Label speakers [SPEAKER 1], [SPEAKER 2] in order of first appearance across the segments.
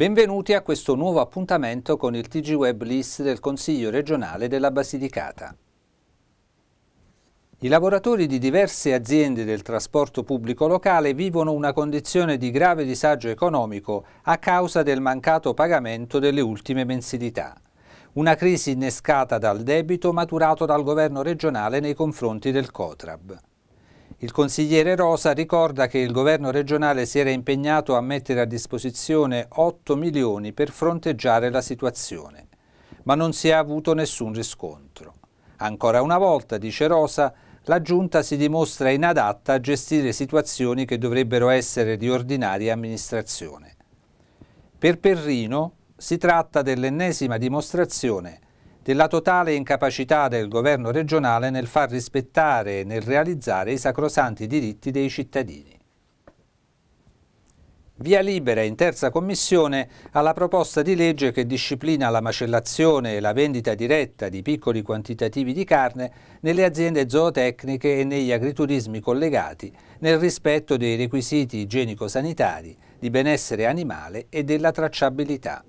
[SPEAKER 1] Benvenuti a questo nuovo appuntamento con il TG Web List del Consiglio regionale della Basilicata. I lavoratori di diverse aziende del trasporto pubblico locale vivono una condizione di grave disagio economico a causa del mancato pagamento delle ultime mensilità. Una crisi innescata dal debito maturato dal governo regionale nei confronti del Cotrab. Il consigliere Rosa ricorda che il governo regionale si era impegnato a mettere a disposizione 8 milioni per fronteggiare la situazione, ma non si è avuto nessun riscontro. Ancora una volta, dice Rosa, la Giunta si dimostra inadatta a gestire situazioni che dovrebbero essere di ordinaria amministrazione. Per Perrino si tratta dell'ennesima dimostrazione della totale incapacità del governo regionale nel far rispettare e nel realizzare i sacrosanti diritti dei cittadini. Via libera in terza commissione alla proposta di legge che disciplina la macellazione e la vendita diretta di piccoli quantitativi di carne nelle aziende zootecniche e negli agriturismi collegati nel rispetto dei requisiti igienico-sanitari, di benessere animale e della tracciabilità.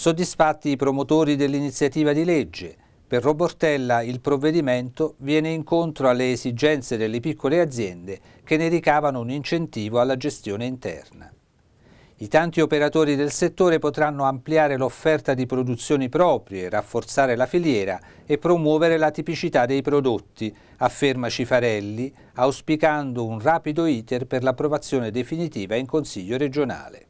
[SPEAKER 1] Soddisfatti i promotori dell'iniziativa di legge. Per Robortella il provvedimento viene incontro alle esigenze delle piccole aziende che ne ricavano un incentivo alla gestione interna. I tanti operatori del settore potranno ampliare l'offerta di produzioni proprie, rafforzare la filiera e promuovere la tipicità dei prodotti, afferma Cifarelli, auspicando un rapido iter per l'approvazione definitiva in Consiglio regionale.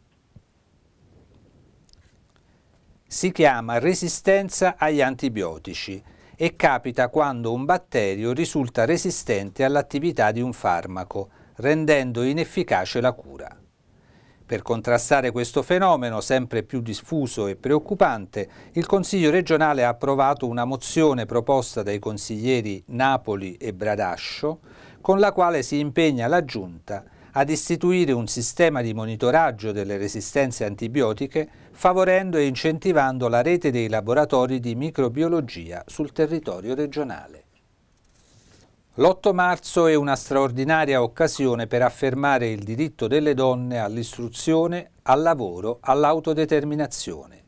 [SPEAKER 1] si chiama resistenza agli antibiotici e capita quando un batterio risulta resistente all'attività di un farmaco, rendendo inefficace la cura. Per contrastare questo fenomeno, sempre più diffuso e preoccupante, il Consiglio regionale ha approvato una mozione proposta dai consiglieri Napoli e Bradascio, con la quale si impegna la Giunta ad istituire un sistema di monitoraggio delle resistenze antibiotiche favorendo e incentivando la rete dei laboratori di microbiologia sul territorio regionale. L'8 marzo è una straordinaria occasione per affermare il diritto delle donne all'istruzione, al lavoro, all'autodeterminazione.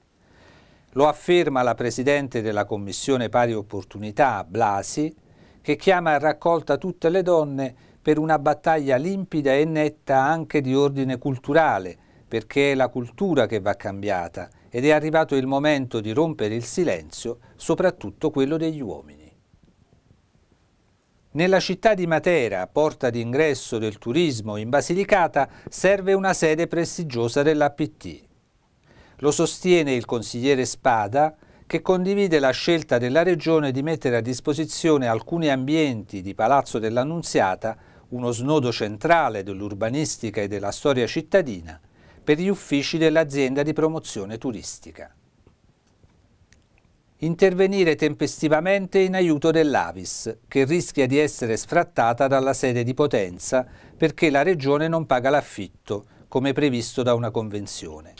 [SPEAKER 1] Lo afferma la Presidente della Commissione Pari Opportunità, Blasi, che chiama a raccolta tutte le donne per una battaglia limpida e netta anche di ordine culturale, perché è la cultura che va cambiata ed è arrivato il momento di rompere il silenzio, soprattutto quello degli uomini. Nella città di Matera, porta d'ingresso del turismo in Basilicata, serve una sede prestigiosa dell'APT. Lo sostiene il consigliere Spada, che condivide la scelta della Regione di mettere a disposizione alcuni ambienti di Palazzo dell'Annunziata uno snodo centrale dell'urbanistica e della storia cittadina, per gli uffici dell'azienda di promozione turistica. Intervenire tempestivamente in aiuto dell'Avis, che rischia di essere sfrattata dalla sede di Potenza perché la Regione non paga l'affitto, come previsto da una convenzione.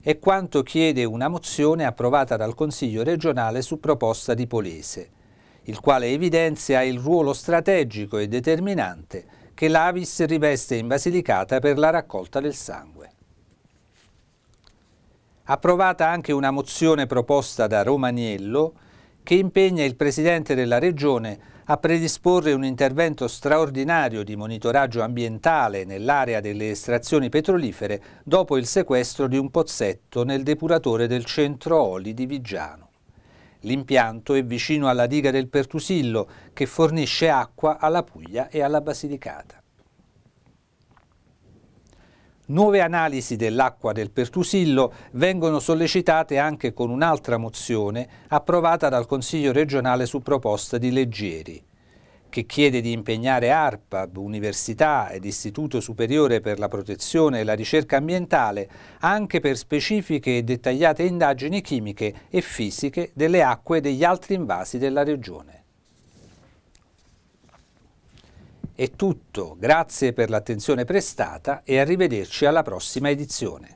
[SPEAKER 1] È quanto chiede una mozione approvata dal Consiglio regionale su proposta di Polese, il quale evidenzia il ruolo strategico e determinante che l'Avis riveste in Basilicata per la raccolta del sangue. Approvata anche una mozione proposta da Romaniello che impegna il Presidente della Regione a predisporre un intervento straordinario di monitoraggio ambientale nell'area delle estrazioni petrolifere dopo il sequestro di un pozzetto nel depuratore del centro Oli di Vigiano. L'impianto è vicino alla diga del Pertusillo che fornisce acqua alla Puglia e alla Basilicata. Nuove analisi dell'acqua del Pertusillo vengono sollecitate anche con un'altra mozione approvata dal Consiglio regionale su proposta di Leggeri che chiede di impegnare ARPAB, Università ed Istituto Superiore per la Protezione e la Ricerca Ambientale anche per specifiche e dettagliate indagini chimiche e fisiche delle acque degli altri invasi della regione. È tutto, grazie per l'attenzione prestata e arrivederci alla prossima edizione.